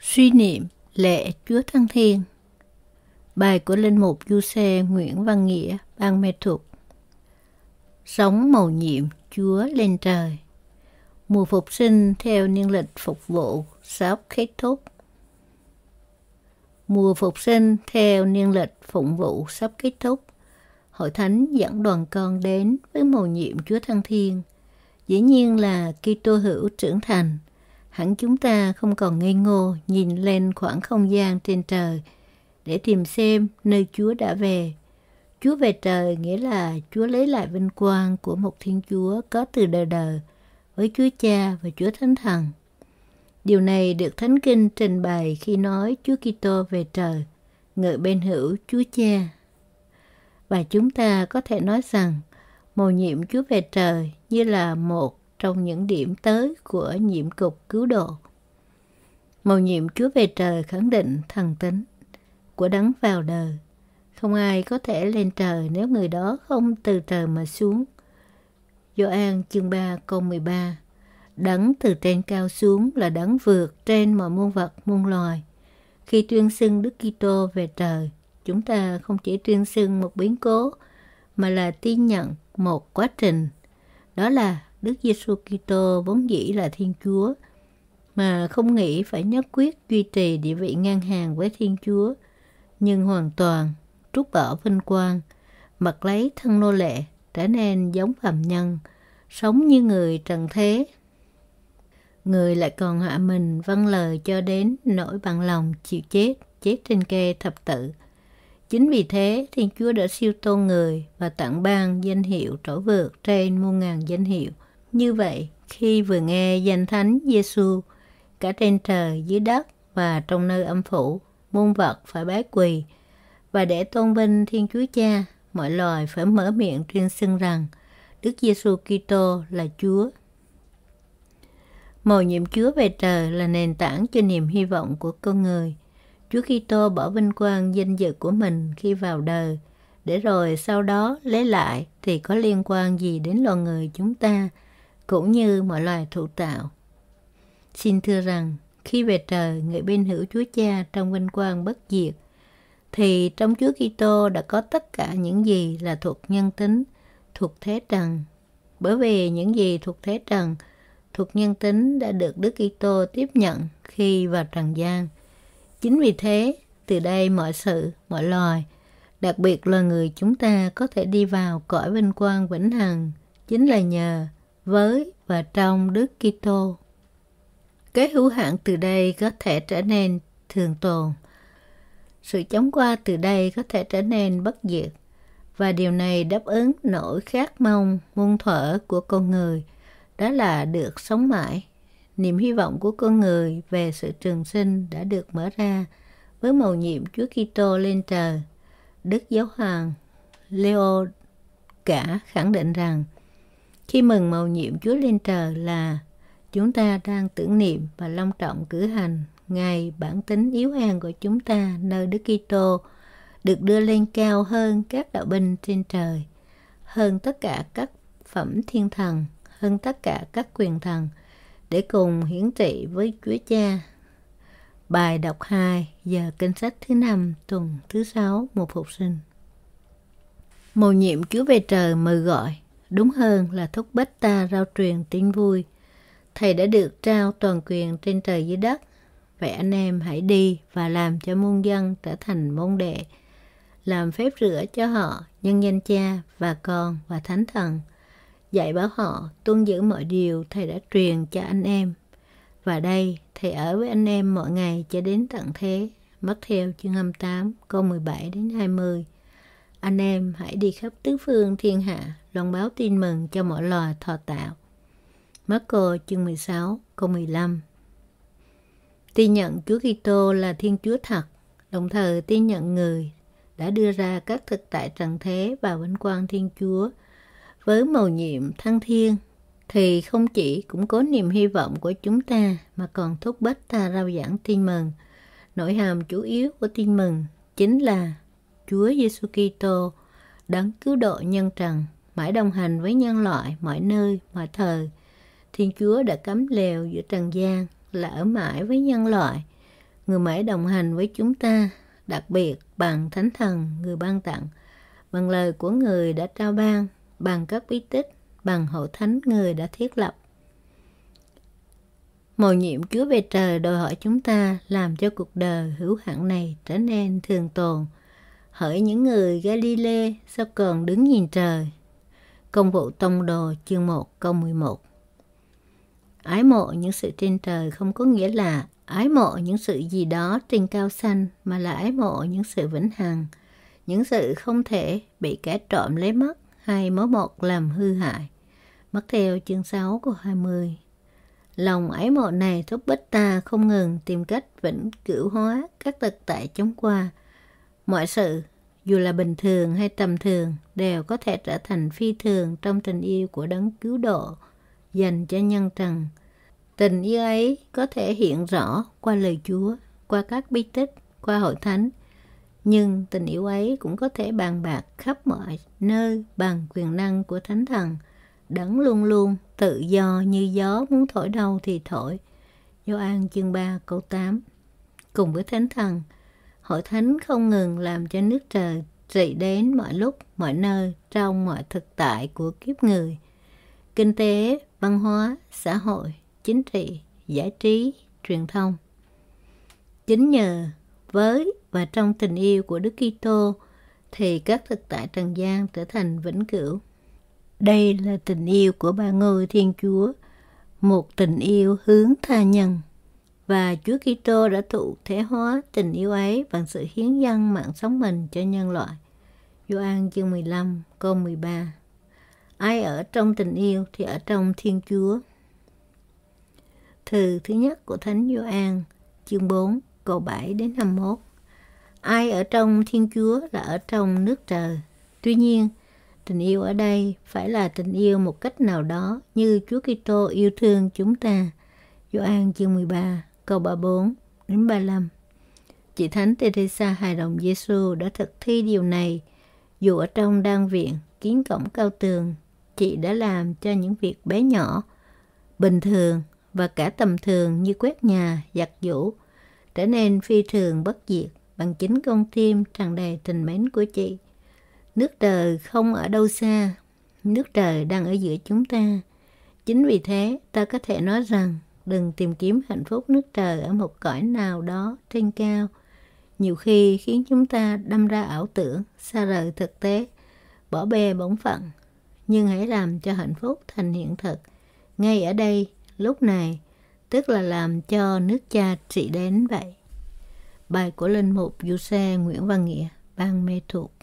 Suy niệm lệ Chúa Thăng Thiên Bài của Linh Mục Du Xe Nguyễn Văn Nghĩa, Ban Mê Thuộc Sống màu nhiệm Chúa lên trời Mùa phục sinh theo niên lịch phục vụ sắp kết thúc Mùa phục sinh theo niên lịch phụng vụ sắp kết thúc Hội Thánh dẫn đoàn con đến với mầu nhiệm Chúa Thăng Thiên Dĩ nhiên là Kitô hữu trưởng thành – hẳn chúng ta không còn ngây ngô nhìn lên khoảng không gian trên trời để tìm xem nơi Chúa đã về. Chúa về trời nghĩa là Chúa lấy lại vinh quang của một Thiên Chúa có từ đời đời với Chúa Cha và Chúa Thánh Thần. Điều này được Thánh Kinh trình bày khi nói Chúa Kitô về trời, ngợi bên hữu Chúa Cha. Và chúng ta có thể nói rằng mầu nhiệm Chúa về trời như là một trong những điểm tới của nhiệm cục cứu độ. Mầu nhiệm Chúa về trời khẳng định thần tính của đấng vào đời. Không ai có thể lên trời nếu người đó không từ trời mà xuống. Gioan chương 3 câu 13 Đấng từ trên cao xuống là đấng vượt trên mọi muôn vật muôn loài. Khi tuyên xưng Đức Kitô về trời, chúng ta không chỉ tuyên xưng một biến cố mà là tin nhận một quá trình. Đó là Đức Giêsu Kitô vốn dĩ là Thiên Chúa mà không nghĩ phải nhất quyết duy trì địa vị ngang hàng với Thiên Chúa, nhưng hoàn toàn trút bỏ vinh quang, mặc lấy thân nô lệ, trở nên giống phàm nhân, sống như người trần thế. Người lại còn hạ mình vâng lời cho đến nỗi bằng lòng chịu chết, chết trên kê thập tự. Chính vì thế, Thiên Chúa đã siêu tôn người và tặng ban danh hiệu trỗi vượt trên muôn ngàn danh hiệu – như vậy, khi vừa nghe danh thánh Giêsu, cả trên trời, dưới đất và trong nơi âm phủ, muôn vật phải bái quỳ và để tôn vinh Thiên Chúa Cha, mọi loài phải mở miệng tuyên xưng rằng Đức Giêsu Kitô là Chúa. Mầu nhiệm Chúa về trời là nền tảng cho niềm hy vọng của con người. Chúa Kitô bỏ vinh quang danh dự của mình khi vào đời, để rồi sau đó lấy lại thì có liên quan gì đến loài người chúng ta? cũng như mọi loài thụ tạo. Xin thưa rằng, khi về trời, người bên hữu Chúa Cha trong vinh quang bất diệt, thì trong Chúa Kitô đã có tất cả những gì là thuộc nhân tính, thuộc thế trần. Bởi vì những gì thuộc thế trần, thuộc nhân tính đã được Đức Kitô tiếp nhận khi vào trần gian. Chính vì thế, từ đây mọi sự, mọi loài, đặc biệt là người chúng ta có thể đi vào cõi vinh quang vĩnh hằng chính là nhờ với và trong Đức Kitô. Cái hữu hạn từ đây có thể trở nên thường tồn. Sự chống qua từ đây có thể trở nên bất diệt và điều này đáp ứng nỗi khát mong muôn thuở của con người đó là được sống mãi niềm hy vọng của con người về sự trường sinh đã được mở ra với màu nhiệm Chúa Kitô lên trời. Đức Giáo hoàng Leo cả khẳng định rằng khi mừng mầu nhiệm Chúa lên trời là chúng ta đang tưởng niệm và long trọng cử hành ngày bản tính yếu an của chúng ta nơi Đức Kitô được đưa lên cao hơn các đạo binh trên trời, hơn tất cả các phẩm thiên thần, hơn tất cả các quyền thần, để cùng hiển trị với Chúa Cha. Bài đọc 2 giờ kinh sách thứ năm tuần thứ sáu một phục sinh. Mầu nhiệm Chúa về trời mời gọi đúng hơn là thúc bách ta rao truyền tin vui. Thầy đã được trao toàn quyền trên trời dưới đất, vậy anh em hãy đi và làm cho muôn dân trở thành môn đệ, làm phép rửa cho họ nhân danh cha và con và thánh thần, dạy bảo họ tuân giữ mọi điều thầy đã truyền cho anh em. Và đây, thầy ở với anh em mọi ngày cho đến tận thế. Mất theo chương 28, câu 17 đến 20. Anh em hãy đi khắp tứ phương thiên hạ loan báo tin mừng cho mọi loài thọ tạo. Marco chương 16 câu 15 Tin nhận Chúa Kitô là Thiên Chúa thật, đồng thời tin nhận người đã đưa ra các thực tại trần thế và vinh quang Thiên Chúa với màu nhiệm thăng thiên thì không chỉ cũng có niềm hy vọng của chúng ta mà còn thúc bách ta rao giảng tin mừng. Nội hàm chủ yếu của tin mừng chính là Chúa Giêsu Kitô đấng cứu độ nhân trần mãi đồng hành với nhân loại mọi nơi, mọi thời. Thiên Chúa đã cấm lều giữa trần gian là ở mãi với nhân loại. Người mãi đồng hành với chúng ta, đặc biệt bằng Thánh Thần, người ban tặng, bằng lời của người đã trao ban, bằng các bí tích, bằng hậu thánh người đã thiết lập. Mầu nhiệm Chúa về trời đòi hỏi chúng ta làm cho cuộc đời hữu hạn này trở nên thường tồn. Hỡi những người Galile sao còn đứng nhìn trời, Công vụ tông đồ chương 1 câu 11 Ái mộ những sự trên trời không có nghĩa là ái mộ những sự gì đó trên cao xanh mà là ái mộ những sự vĩnh hằng, những sự không thể bị kẻ trộm lấy mất hay mớ một làm hư hại. mất theo chương 6 của 20 Lòng ái mộ này thúc bích ta không ngừng tìm cách vĩnh cửu hóa các thực tại chống qua. Mọi sự dù là bình thường hay tầm thường đều có thể trở thành phi thường trong tình yêu của đấng cứu độ dành cho nhân trần tình yêu ấy có thể hiện rõ qua lời chúa qua các bí tích qua hội thánh nhưng tình yêu ấy cũng có thể bàn bạc khắp mọi nơi bằng quyền năng của thánh thần đấng luôn luôn tự do như gió muốn thổi đâu thì thổi Gioan chương 3 câu 8 cùng với thánh thần Hội Thánh không ngừng làm cho nước trời trị đến mọi lúc, mọi nơi trong mọi thực tại của kiếp người. Kinh tế, văn hóa, xã hội, chính trị, giải trí, truyền thông. Chính nhờ với và trong tình yêu của Đức Kitô thì các thực tại trần gian trở thành vĩnh cửu. Đây là tình yêu của ba ngôi Thiên Chúa, một tình yêu hướng tha nhân và Chúa Kitô đã thụ thể hóa tình yêu ấy bằng sự hiến dâng mạng sống mình cho nhân loại. Gioan chương 15 câu 13 Ai ở trong tình yêu thì ở trong Thiên Chúa. Thư thứ nhất của Thánh Gioan chương 4 câu 7 đến 51 Ai ở trong Thiên Chúa là ở trong nước trời. Tuy nhiên, tình yêu ở đây phải là tình yêu một cách nào đó như Chúa Kitô yêu thương chúng ta. Gioan chương 13 câu 34 đến 35. Chị Thánh Teresa hài đồng Giêsu đã thực thi điều này. Dù ở trong đan viện, kiến cổng cao tường, chị đã làm cho những việc bé nhỏ, bình thường và cả tầm thường như quét nhà, giặt giũ, trở nên phi thường bất diệt bằng chính con tim tràn đầy tình mến của chị. Nước trời không ở đâu xa, nước trời đang ở giữa chúng ta. Chính vì thế, ta có thể nói rằng đừng tìm kiếm hạnh phúc nước trời ở một cõi nào đó trên cao nhiều khi khiến chúng ta đâm ra ảo tưởng xa rời thực tế bỏ bê bổn phận nhưng hãy làm cho hạnh phúc thành hiện thực ngay ở đây lúc này tức là làm cho nước cha trị đến vậy bài của linh mục du xe nguyễn văn nghĩa Bang mê thuộc